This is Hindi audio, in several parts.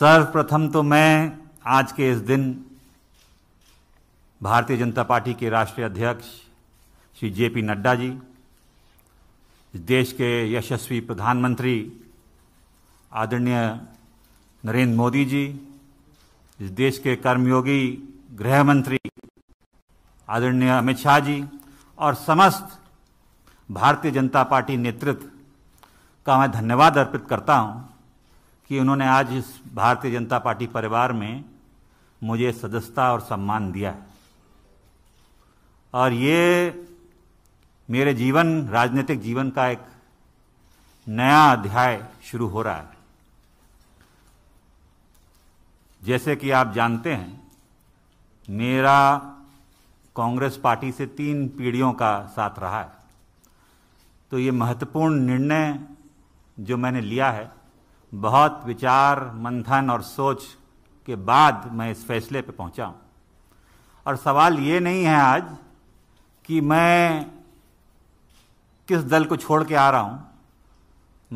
सर्वप्रथम तो मैं आज के इस दिन भारतीय जनता पार्टी के राष्ट्रीय अध्यक्ष श्री जे पी नड्डा जी देश के यशस्वी प्रधानमंत्री आदरणीय नरेंद्र मोदी जी इस देश के कर्मयोगी गृहमंत्री आदरणीय अमित शाह जी और समस्त भारतीय जनता पार्टी नेतृत्व का मैं धन्यवाद अर्पित करता हूं कि उन्होंने आज इस भारतीय जनता पार्टी परिवार में मुझे सदस्यता और सम्मान दिया है और ये मेरे जीवन राजनीतिक जीवन का एक नया अध्याय शुरू हो रहा है जैसे कि आप जानते हैं मेरा कांग्रेस पार्टी से तीन पीढ़ियों का साथ रहा है तो ये महत्वपूर्ण निर्णय जो मैंने लिया है बहुत विचार मंथन और सोच के बाद मैं इस फैसले पे पहुंचा और सवाल ये नहीं है आज कि मैं किस दल को छोड़ के आ रहा हूं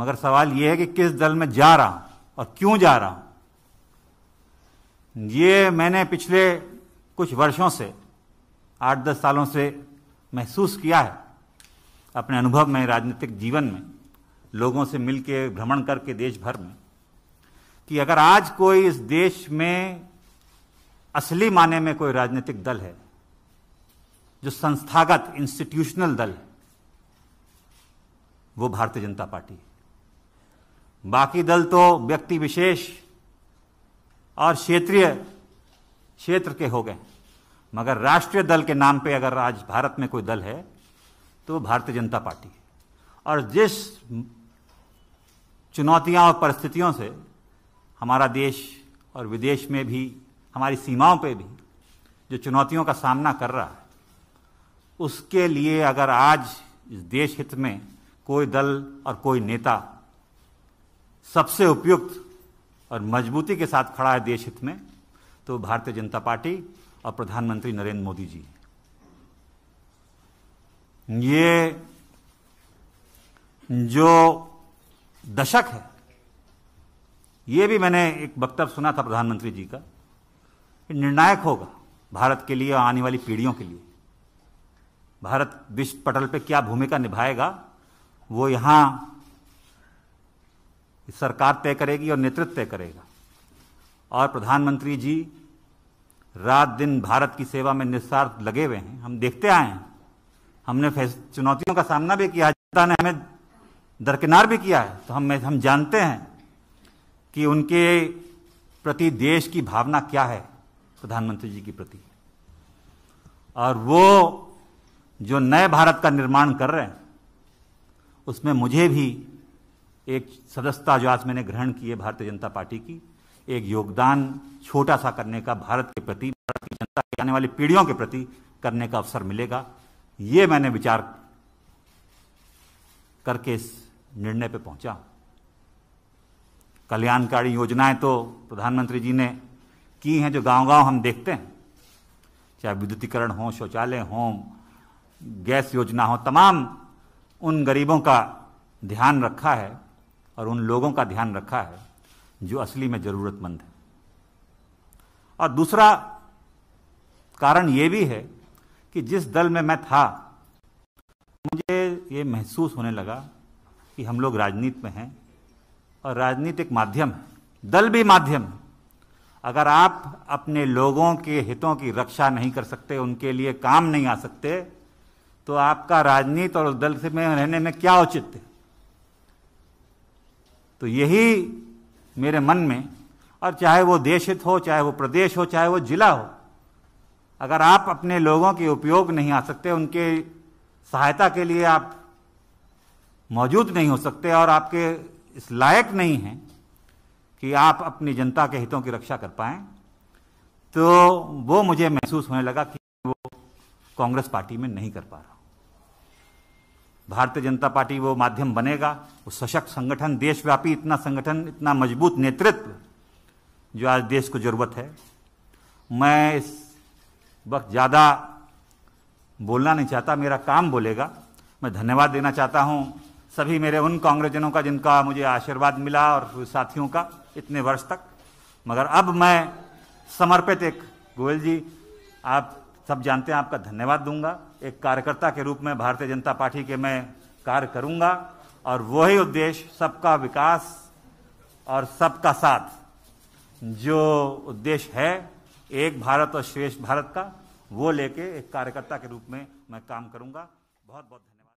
मगर सवाल यह है कि किस दल में जा रहा हूं और क्यों जा रहा हूं ये मैंने पिछले कुछ वर्षों से आठ दस सालों से महसूस किया है अपने अनुभव में राजनीतिक जीवन में लोगों से मिलके भ्रमण करके देश भर में कि अगर आज कोई इस देश में असली माने में कोई राजनीतिक दल है जो संस्थागत इंस्टीट्यूशनल दल है वो भारतीय जनता पार्टी है बाकी दल तो व्यक्ति विशेष और क्षेत्रीय क्षेत्र के हो गए मगर राष्ट्रीय दल के नाम पे अगर आज भारत में कोई दल है तो भारतीय जनता पार्टी है और जिस चुनौतियां और परिस्थितियों से हमारा देश और विदेश में भी हमारी सीमाओं पे भी जो चुनौतियों का सामना कर रहा है उसके लिए अगर आज इस देश हित में कोई दल और कोई नेता सबसे उपयुक्त और मजबूती के साथ खड़ा है देश हित में तो भारतीय जनता पार्टी और प्रधानमंत्री नरेंद्र मोदी जी ये जो दशक है ये भी मैंने एक वक्तव्य सुना था प्रधानमंत्री जी का निर्णायक होगा भारत के लिए और आने वाली पीढ़ियों के लिए भारत विश्व पटल पर क्या भूमिका निभाएगा वो यहां सरकार तय करेगी और नेतृत्व तय करेगा और प्रधानमंत्री जी रात दिन भारत की सेवा में निस्वार्थ लगे हुए हैं हम देखते आए हैं हमने चुनौतियों का सामना भी किया जनता ने हमें दरकिनार भी किया है तो हम हम जानते हैं कि उनके प्रति देश की भावना क्या है प्रधानमंत्री जी के प्रति और वो जो नए भारत का निर्माण कर रहे हैं उसमें मुझे भी एक सदस्यता जो आज मैंने ग्रहण की है भारतीय जनता पार्टी की एक योगदान छोटा सा करने का भारत के प्रति भारत की जनता की आने वाली पीढ़ियों के प्रति करने का अवसर मिलेगा ये मैंने विचार करके इस निर्णय पे पहुंचा कल्याणकारी योजनाएं तो प्रधानमंत्री जी ने की हैं जो गांव-गांव हम देखते हैं चाहे विद्युतीकरण हो शौचालय हो गैस योजना हो तमाम उन गरीबों का ध्यान रखा है और उन लोगों का ध्यान रखा है जो असली में ज़रूरतमंद है और दूसरा कारण ये भी है कि जिस दल में मैं था मुझे ये महसूस होने लगा कि हम लोग राजनीति में हैं और राजनीति एक माध्यम है दल भी माध्यम है अगर आप अपने लोगों के हितों की रक्षा नहीं कर सकते उनके लिए काम नहीं आ सकते तो आपका राजनीति और दल से में रहने में क्या उचित है तो यही मेरे मन में और चाहे वो देश हित हो चाहे वो प्रदेश हो चाहे वो जिला हो अगर आप अपने लोगों के उपयोग नहीं आ सकते उनके सहायता के लिए आप मौजूद नहीं हो सकते और आपके इस लायक नहीं हैं कि आप अपनी जनता के हितों की रक्षा कर पाएं तो वो मुझे महसूस होने लगा कि वो कांग्रेस पार्टी में नहीं कर पा रहा भारतीय जनता पार्टी वो माध्यम बनेगा वो सशक्त संगठन देशव्यापी इतना संगठन इतना मजबूत नेतृत्व जो आज देश को जरूरत है मैं इस वक्त ज़्यादा बोलना नहीं चाहता मेरा काम बोलेगा मैं धन्यवाद देना चाहता हूँ सभी मेरे उन कांग्रेसजनों का जिनका मुझे आशीर्वाद मिला और साथियों का इतने वर्ष तक मगर अब मैं समर्पित एक गोयल जी आप सब जानते हैं आपका धन्यवाद दूंगा एक कार्यकर्ता के रूप में भारतीय जनता पार्टी के मैं कार्य करूंगा और वही उद्देश्य सबका विकास और सबका साथ जो उद्देश्य है एक भारत और श्रेष्ठ भारत का वो लेके एक कार्यकर्ता के रूप में मैं काम करूंगा बहुत बहुत